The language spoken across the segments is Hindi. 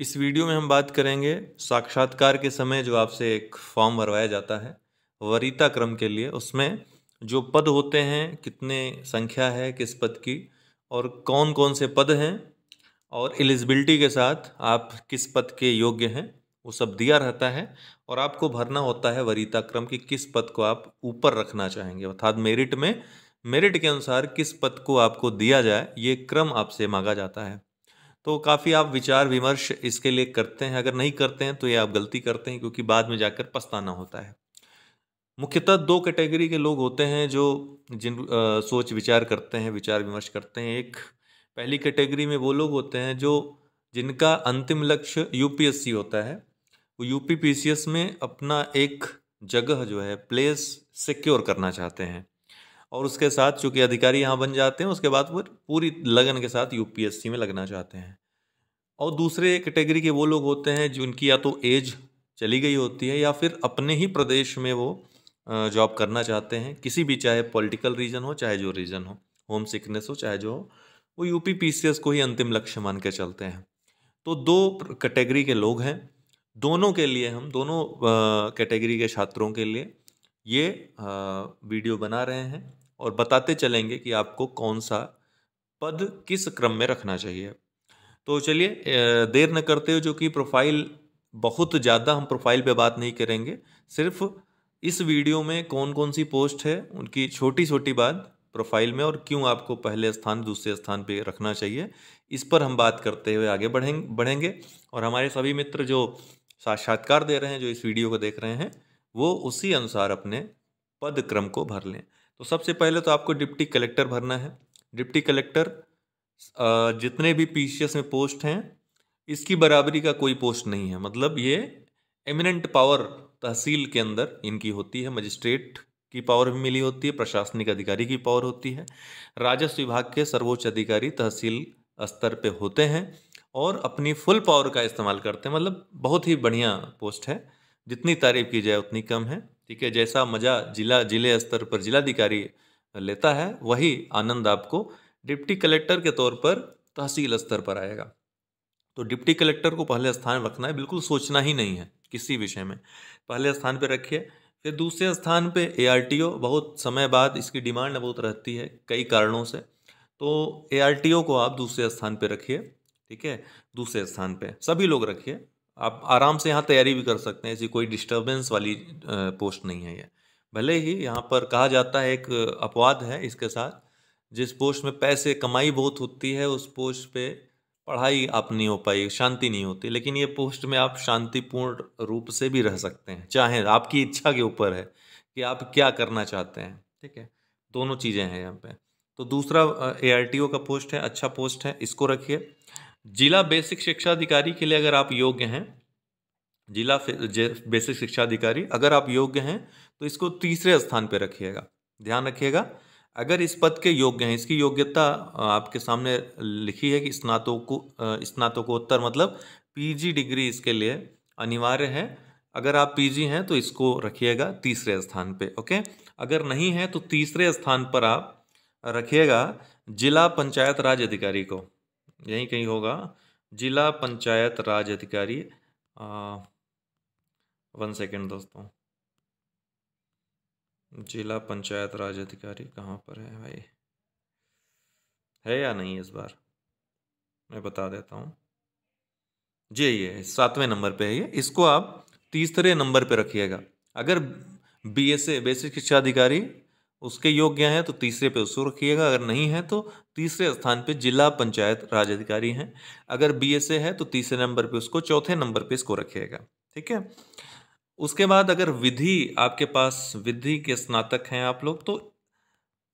इस वीडियो में हम बात करेंगे साक्षात्कार के समय जो आपसे एक फॉर्म भरवाया जाता है वरीता क्रम के लिए उसमें जो पद होते हैं कितने संख्या है किस पद की और कौन कौन से पद हैं और एलिजिबिलिटी के साथ आप किस पद के योग्य हैं वो सब दिया रहता है और आपको भरना होता है वरीता क्रम कि किस पद को आप ऊपर रखना चाहेंगे अर्थात मेरिट में मेरिट के अनुसार किस पद को आपको दिया जाए ये क्रम आपसे मांगा जाता है तो काफ़ी आप विचार विमर्श इसके लिए करते हैं अगर नहीं करते हैं तो ये आप गलती करते हैं क्योंकि बाद में जाकर पछताना होता है मुख्यतः दो कैटेगरी के लोग होते हैं जो जिन आ, सोच विचार करते हैं विचार विमर्श करते हैं एक पहली कैटेगरी में वो लोग होते हैं जो जिनका अंतिम लक्ष्य यूपीएससी होता है वो यूपीपीसीएस में अपना एक जगह जो है प्लेस सिक्योर करना चाहते हैं और उसके साथ चूँकि अधिकारी यहाँ बन जाते हैं उसके बाद वो पूरी लगन के साथ यूपीएससी में लगना चाहते हैं और दूसरे कैटेगरी के वो लोग होते हैं जिनकी या तो एज चली गई होती है या फिर अपने ही प्रदेश में वो जॉब करना चाहते हैं किसी भी चाहे पॉलिटिकल रीज़न हो चाहे जो रीज़न हो होम सिकनेस हो चाहे जो हो वो यूपी पीसीएस को ही अंतिम लक्ष्य मान के चलते हैं तो दो कैटेगरी के लोग हैं दोनों के लिए हम दोनों कैटेगरी के छात्रों के लिए ये वीडियो बना रहे हैं और बताते चलेंगे कि आपको कौन सा पद किस क्रम में रखना चाहिए तो चलिए देर न करते हुए जो कि प्रोफाइल बहुत ज़्यादा हम प्रोफाइल पे बात नहीं करेंगे सिर्फ इस वीडियो में कौन कौन सी पोस्ट है उनकी छोटी छोटी बात प्रोफाइल में और क्यों आपको पहले स्थान दूसरे स्थान पे रखना चाहिए इस पर हम बात करते हुए आगे बढ़ें बढ़ेंगे और हमारे सभी मित्र जो साक्षात्कार दे रहे हैं जो इस वीडियो को देख रहे हैं वो उसी अनुसार अपने पद क्रम को भर लें तो सबसे पहले तो आपको डिप्टी कलेक्टर भरना है डिप्टी कलेक्टर जितने भी पी में पोस्ट हैं इसकी बराबरी का कोई पोस्ट नहीं है मतलब ये एमिनेंट पावर तहसील के अंदर इनकी होती है मजिस्ट्रेट की पावर भी मिली होती है प्रशासनिक अधिकारी की पावर होती है राजस्व विभाग के सर्वोच्च अधिकारी तहसील स्तर पे होते हैं और अपनी फुल पावर का इस्तेमाल करते हैं मतलब बहुत ही बढ़िया पोस्ट है जितनी तारीफ की जाए उतनी कम है ठीक है जैसा मज़ा जिला जिले स्तर पर जिलाधिकारी लेता है वही आनंद आपको डिप्टी कलेक्टर के तौर पर तहसील स्तर पर आएगा तो डिप्टी कलेक्टर को पहले स्थान रखना है बिल्कुल सोचना ही नहीं है किसी विषय में पहले स्थान पर रखिए फिर दूसरे स्थान पे ए बहुत समय बाद इसकी डिमांड बहुत रहती है कई कारणों से तो ए को आप दूसरे स्थान पे रखिए ठीक है दूसरे स्थान पे सभी लोग रखिए आप आराम से यहाँ तैयारी भी कर सकते हैं ऐसी कोई डिस्टर्बेंस वाली पोस्ट नहीं है ये भले ही यहाँ पर कहा जाता है एक अपवाद है इसके साथ जिस पोस्ट में पैसे कमाई बहुत होती है उस पोस्ट पे पढ़ाई आप नहीं हो पाई शांति नहीं होती लेकिन ये पोस्ट में आप शांतिपूर्ण रूप से भी रह सकते हैं चाहे आपकी इच्छा के ऊपर है कि आप क्या करना चाहते हैं ठीक है दोनों चीज़ें हैं यहाँ पे तो दूसरा ए का पोस्ट है अच्छा पोस्ट है इसको रखिए जिला बेसिक शिक्षा अधिकारी के लिए अगर आप योग्य हैं जिला बेसिक शिक्षा अधिकारी अगर आप योग्य हैं तो इसको तीसरे स्थान पर रखिएगा ध्यान रखिएगा अगर इस पद के योग्य हैं इसकी योग्यता आपके सामने लिखी है कि स्नातको स्नातकोत्तर मतलब पीजी डिग्री इसके लिए अनिवार्य है अगर आप पीजी हैं तो इसको रखिएगा तीसरे स्थान पे ओके अगर नहीं है तो तीसरे स्थान पर आप रखिएगा जिला पंचायत राज अधिकारी को यहीं कहीं होगा जिला पंचायत राज अधिकारी वन सेकेंड दोस्तों जिला पंचायत राज अधिकारी कहाँ पर है भाई है या नहीं इस बार मैं बता देता हूँ जी ये सातवें नंबर पे है ये इसको आप तीसरे नंबर पे रखिएगा अगर बीएसए बेसिक शिक्षा अधिकारी उसके योग्य हैं तो तीसरे पे उसको रखिएगा अगर नहीं है तो तीसरे स्थान पे जिला पंचायत राज अधिकारी हैं अगर बीएसए है तो तीसरे नंबर पे उसको चौथे नंबर पे इसको रखिएगा ठीक है उसके बाद अगर विधि आपके पास विधि के स्नातक हैं आप लोग तो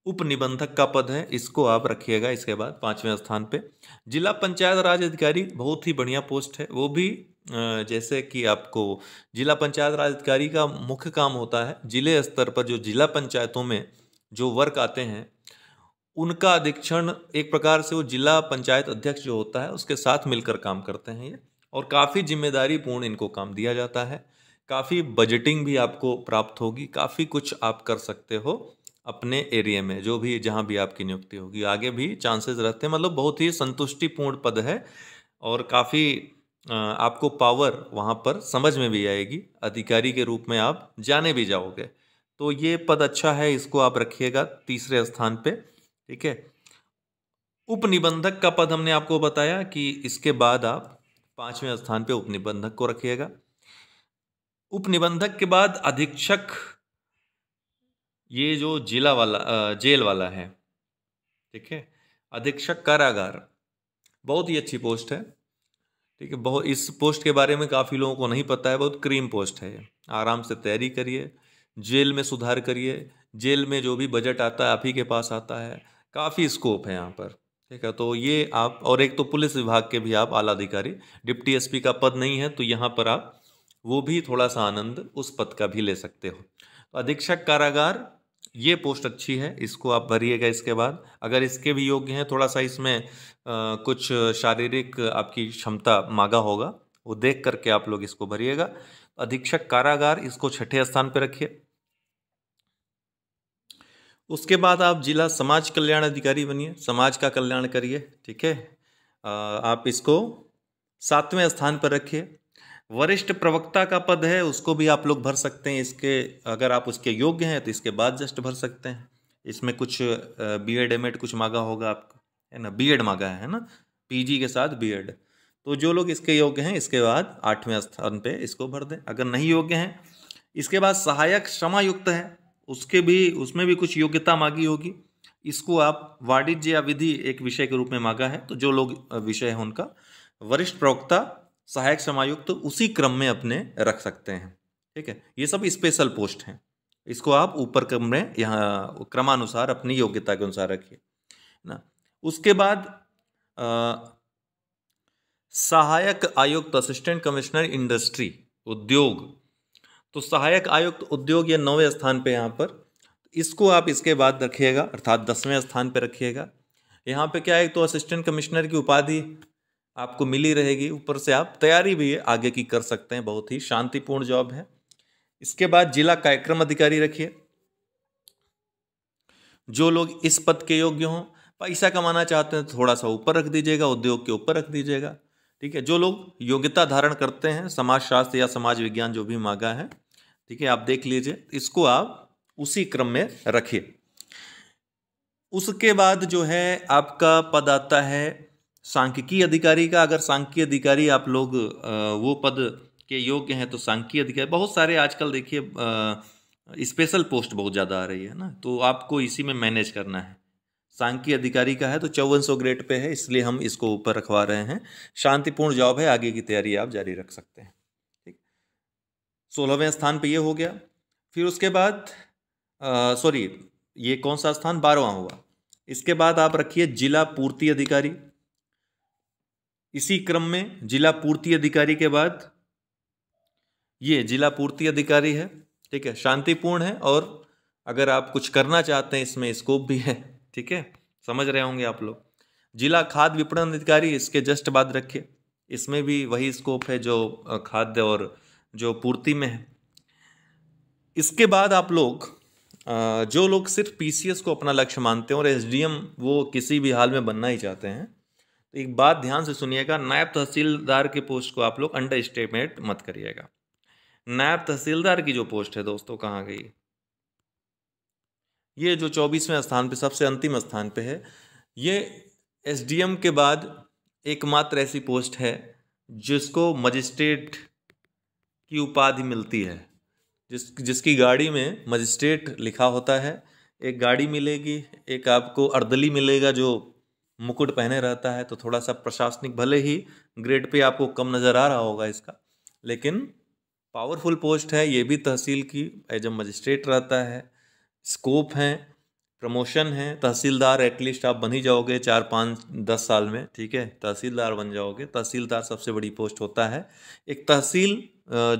उप निबंधक का पद है इसको आप रखिएगा इसके बाद पांचवें स्थान पे जिला पंचायत राज अधिकारी बहुत ही बढ़िया पोस्ट है वो भी जैसे कि आपको जिला पंचायत राज अधिकारी का मुख्य काम होता है जिले स्तर पर जो जिला पंचायतों में जो वर्क आते हैं उनका अधीक्षण एक प्रकार से वो जिला पंचायत अध्यक्ष जो होता है उसके साथ मिलकर काम करते हैं ये और काफ़ी जिम्मेदारी पूर्ण इनको काम दिया जाता है काफ़ी बजटिंग भी आपको प्राप्त होगी काफ़ी कुछ आप कर सकते हो अपने एरिया में जो भी जहाँ भी आपकी नियुक्ति होगी आगे भी चांसेस रहते हैं मतलब बहुत ही संतुष्टिपूर्ण पद है और काफ़ी आपको पावर वहाँ पर समझ में भी आएगी अधिकारी के रूप में आप जाने भी जाओगे तो ये पद अच्छा है इसको आप रखिएगा तीसरे स्थान पे ठीक है उपनिबंधक का पद हमने आपको बताया कि इसके बाद आप पांचवें स्थान पे उपनिबंधक को रखिएगा उपनिबंधक के बाद अधीक्षक ये जो जिला वाला जेल वाला है ठीक है अधीक्षक कारागार बहुत ही अच्छी पोस्ट है ठीक है बहुत इस पोस्ट के बारे में काफ़ी लोगों को नहीं पता है बहुत क्रीम पोस्ट है आराम से तैयारी करिए जेल में सुधार करिए जेल में जो भी बजट आता है आप ही के पास आता है काफ़ी स्कोप है यहाँ पर ठीक है तो ये आप और एक तो पुलिस विभाग के भी आप आला अधिकारी डिप्टी एसपी का पद नहीं है तो यहाँ पर आप वो भी थोड़ा सा आनंद उस पद का भी ले सकते हो तो अधीक्षक कारागार ये पोस्ट अच्छी है इसको आप भरिएगा इसके बाद अगर इसके भी योग्य हैं थोड़ा सा इसमें कुछ शारीरिक आपकी क्षमता मांगा होगा वो देख करके आप लोग इसको भरिएगा अधीक्षक कारागार इसको छठे स्थान पर रखिए उसके बाद आप जिला समाज कल्याण अधिकारी बनिए समाज का कल्याण करिए ठीक है आप इसको सातवें स्थान पर रखिए वरिष्ठ प्रवक्ता का पद है उसको भी आप लोग भर सकते हैं इसके अगर आप उसके योग्य हैं तो इसके बाद जस्ट भर सकते हैं इसमें कुछ बी एड एम एड कुछ मांगा होगा आपको है ना बी एड मांगा है ना पी जी के साथ बी एड तो जो लोग इसके योग्य हैं इसके बाद आठवें स्थान पे इसको भर दें अगर नहीं योग्य हैं इसके बाद सहायक क्षमायुक्त है उसके भी उसमें भी कुछ योग्यता मांगी होगी इसको आप वाणिज्य या विधि एक विषय के रूप में मांगा है तो जो लोग विषय हैं उनका वरिष्ठ प्रवक्ता सहायक श्रमायुक्त तो उसी क्रम में अपने रख सकते हैं ठीक है ये सब स्पेशल पोस्ट हैं इसको आप ऊपर क्रम में यहाँ क्रमानुसार अपनी योग्यता के अनुसार रखिए ना उसके बाद आ, सहायक आयुक्त असिस्टेंट कमिश्नर इंडस्ट्री उद्योग तो सहायक आयुक्त उद्योग ये नौवें स्थान पे यहाँ पर इसको आप इसके बाद रखिएगा अर्थात दसवें स्थान पे रखिएगा यहाँ पे क्या है तो असिस्टेंट कमिश्नर की उपाधि आपको मिली रहेगी ऊपर से आप तैयारी भी आगे की कर सकते हैं बहुत ही शांतिपूर्ण जॉब है इसके बाद जिला कार्यक्रम अधिकारी रखिए जो लोग इस पद के योग्य हों पैसा कमाना चाहते हैं थोड़ा सा ऊपर रख दीजिएगा उद्योग के ऊपर रख दीजिएगा ठीक है जो लोग योग्यता धारण करते हैं समाजशास्त्र या समाज विज्ञान जो भी मांगा है ठीक है आप देख लीजिए इसको आप उसी क्रम में रखिए उसके बाद जो है आपका पद आता है सांख्यिकी अधिकारी का अगर सांख्यिकी अधिकारी आप लोग वो पद के योग्य हैं तो सांख्यिकी अधिकारी बहुत सारे आजकल देखिए स्पेशल पोस्ट बहुत ज़्यादा आ रही है ना तो आपको इसी में मैनेज करना है सांख्यिकी अधिकारी का है तो चौवन सौ ग्रेड पे है इसलिए हम इसको ऊपर रखवा रहे हैं शांतिपूर्ण जॉब है आगे की तैयारी आप जारी रख सकते हैं ठीक सोलहवें स्थान पे ये हो गया फिर उसके बाद सॉरी ये कौन सा स्थान बारहवा हुआ इसके बाद आप रखिए जिला पूर्ति अधिकारी इसी क्रम में जिला पूर्ति अधिकारी के बाद ये जिला पूर्ति अधिकारी है ठीक है शांतिपूर्ण है और अगर आप कुछ करना चाहते हैं इसमें स्कोप भी है ठीक है समझ रहे होंगे आप लोग जिला खाद्य विपणन अधिकारी इसके जस्ट बाद रखिए इसमें भी वही स्कोप है जो खाद्य और जो पूर्ति में है इसके बाद आप लोग जो लोग सिर्फ पीसीएस को अपना लक्ष्य मानते हैं और एसडीएम वो किसी भी हाल में बनना ही चाहते हैं तो एक बात ध्यान से सुनिएगा नायब तहसीलदार के पोस्ट को आप लोग अंडर एस्टिमेट मत करिएगा नायब तहसीलदार की जो पोस्ट है दोस्तों कहाँ गई ये जो चौबीसवें स्थान पे सबसे अंतिम स्थान पे है ये एसडीएम के बाद एकमात्र ऐसी पोस्ट है जिसको मजिस्ट्रेट की उपाधि मिलती है जिस जिसकी गाड़ी में मजिस्ट्रेट लिखा होता है एक गाड़ी मिलेगी एक आपको अर्दली मिलेगा जो मुकुट पहने रहता है तो थोड़ा सा प्रशासनिक भले ही ग्रेड पे आपको कम नज़र आ रहा होगा इसका लेकिन पावरफुल पोस्ट है ये भी तहसील की एज ए मजिस्ट्रेट रहता है स्कोप हैं प्रमोशन है तहसीलदार एटलीस्ट आप बन ही जाओगे चार पाँच दस साल में ठीक है तहसीलदार बन जाओगे तहसीलदार सबसे बड़ी पोस्ट होता है एक तहसील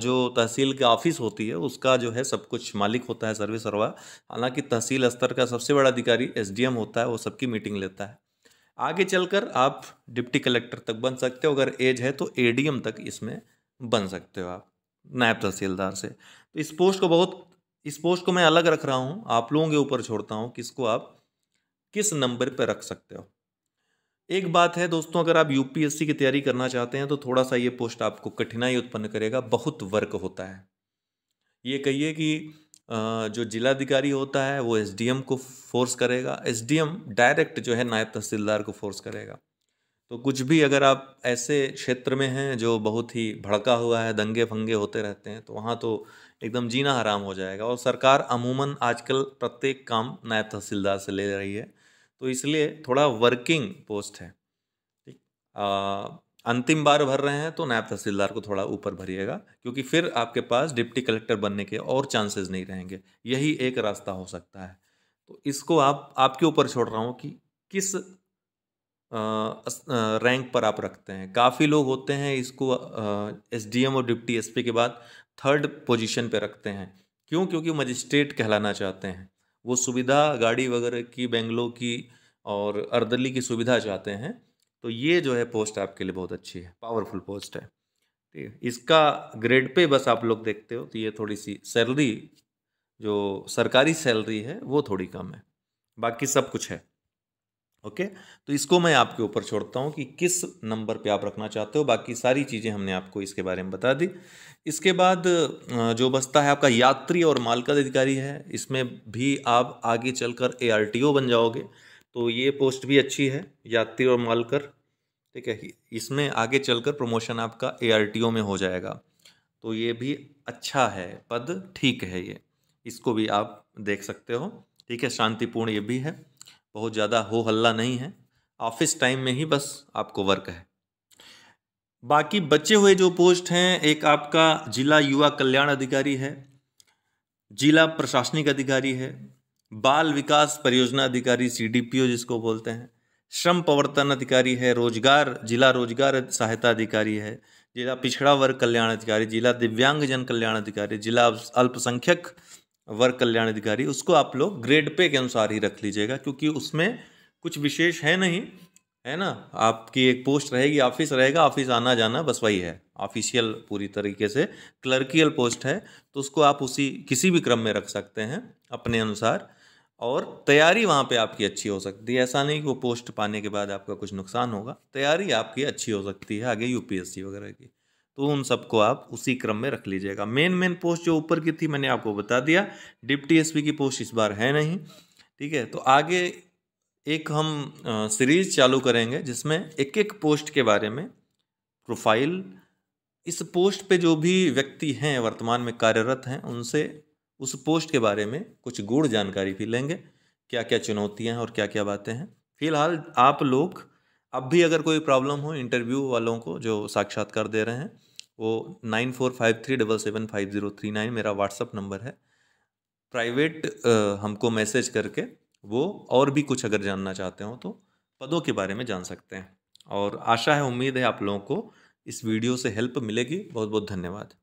जो तहसील के ऑफिस होती है उसका जो है सब कुछ मालिक होता है सर्वे सर्वा हालांकि तहसील स्तर का सबसे बड़ा अधिकारी एसडीएम होता है वो सबकी मीटिंग लेता है आगे चलकर आप डिप्टी कलेक्टर तक बन सकते हो अगर एज है तो एडीएम तक इसमें बन सकते हो आप नायब तहसीलदार से तो इस पोस्ट को बहुत इस पोस्ट को मैं अलग रख रहा हूँ आप लोगों के ऊपर छोड़ता हूँ किसको आप किस नंबर पर रख सकते हो एक बात है दोस्तों अगर आप यूपीएससी की तैयारी करना चाहते हैं तो थोड़ा सा ये पोस्ट आपको कठिनाई उत्पन्न करेगा बहुत वर्क होता है ये कहिए कि जो जिलाधिकारी होता है वो एस को फोर्स करेगा एस डायरेक्ट जो है नायब तहसीलदार को फोर्स करेगा तो कुछ भी अगर आप ऐसे क्षेत्र में हैं जो बहुत ही भड़का हुआ है दंगे फंगे होते रहते हैं तो वहाँ तो एकदम जीना हराम हो जाएगा और सरकार अमूमन आजकल प्रत्येक काम नायब तहसीलदार से ले रही है तो इसलिए थोड़ा वर्किंग पोस्ट है ठीक अंतिम बार भर रहे हैं तो नायब तहसीलदार को थोड़ा ऊपर भरिएगा क्योंकि फिर आपके पास डिप्टी कलेक्टर बनने के और चांसेस नहीं रहेंगे यही एक रास्ता हो सकता है तो इसको आप आपके ऊपर छोड़ रहा हूँ कि किस आ, रैंक पर आप रखते हैं काफ़ी लोग होते हैं इसको एस डी एम और डिप्टी एस पी के बाद थर्ड पोजिशन पर रखते हैं क्यों क्योंकि मजिस्ट्रेट कहलाना चाहते हैं वो सुविधा गाड़ी वगैरह की बेंगलो की और अर्दली की सुविधा चाहते हैं तो ये जो है पोस्ट आपके लिए बहुत अच्छी है पावरफुल पोस्ट है ठीक तो है इसका ग्रेड पे बस आप लोग देखते हो तो ये थोड़ी सी सैलरी जो सरकारी सैलरी है वो थोड़ी कम है बाकी सब कुछ है ओके तो इसको मैं आपके ऊपर छोड़ता हूँ कि किस नंबर पे आप रखना चाहते हो बाकी सारी चीज़ें हमने आपको इसके बारे में बता दी इसके बाद जो बसता है आपका यात्री और मालका अधिकारी है इसमें भी आप आगे चलकर एआरटीओ बन जाओगे तो ये पोस्ट भी अच्छी है यात्री और मालकर ठीक है इसमें आगे चलकर प्रमोशन आपका ए में हो जाएगा तो ये भी अच्छा है पद ठीक है ये इसको भी आप देख सकते हो ठीक है शांतिपूर्ण ये भी है बहुत ज़्यादा हो हल्ला नहीं है ऑफिस टाइम में ही बस आपको वर्क है बाकी बचे हुए जो पोस्ट हैं एक आपका जिला युवा कल्याण अधिकारी है जिला प्रशासनिक अधिकारी है बाल विकास परियोजना अधिकारी सी जिसको बोलते हैं श्रम प्रवर्तन अधिकारी है रोजगार जिला रोजगार सहायता अधिकारी है जिला पिछड़ा वर्ग कल्याण अधिकारी जिला दिव्यांग जन कल्याण अधिकारी जिला अल्पसंख्यक वर्ग कल्याण अधिकारी उसको आप लोग ग्रेड पे के अनुसार ही रख लीजिएगा क्योंकि उसमें कुछ विशेष है नहीं है ना आपकी एक पोस्ट रहेगी ऑफिस रहेगा ऑफिस आना जाना बस वही है ऑफिशियल पूरी तरीके से क्लर्कियल पोस्ट है तो उसको आप उसी किसी भी क्रम में रख सकते हैं अपने अनुसार और तैयारी वहाँ पे आपकी अच्छी हो सकती है ऐसा नहीं कि वो पोस्ट पाने के बाद आपका कुछ नुकसान होगा तैयारी आपकी अच्छी हो सकती है आगे यूपीएससी वगैरह की तो उन सबको आप उसी क्रम में रख लीजिएगा मेन मेन पोस्ट जो ऊपर की थी मैंने आपको बता दिया डिप्टी एस की पोस्ट इस बार है नहीं ठीक है तो आगे एक हम सीरीज चालू करेंगे जिसमें एक एक पोस्ट के बारे में प्रोफाइल इस पोस्ट पे जो भी व्यक्ति हैं वर्तमान में कार्यरत हैं उनसे उस पोस्ट के बारे में कुछ गुड़ जानकारी भी लेंगे क्या क्या चुनौतियाँ हैं और क्या क्या बातें हैं फिलहाल आप लोग अब भी अगर कोई प्रॉब्लम हो इंटरव्यू वालों को जो साक्षात्कार दे रहे हैं वो nine four five three double seven five zero three nine मेरा व्हाट्सअप नंबर है प्राइवेट हमको मैसेज करके वो और भी कुछ अगर जानना चाहते हो तो पदों के बारे में जान सकते हैं और आशा है उम्मीद है आप लोगों को इस वीडियो से हेल्प मिलेगी बहुत बहुत धन्यवाद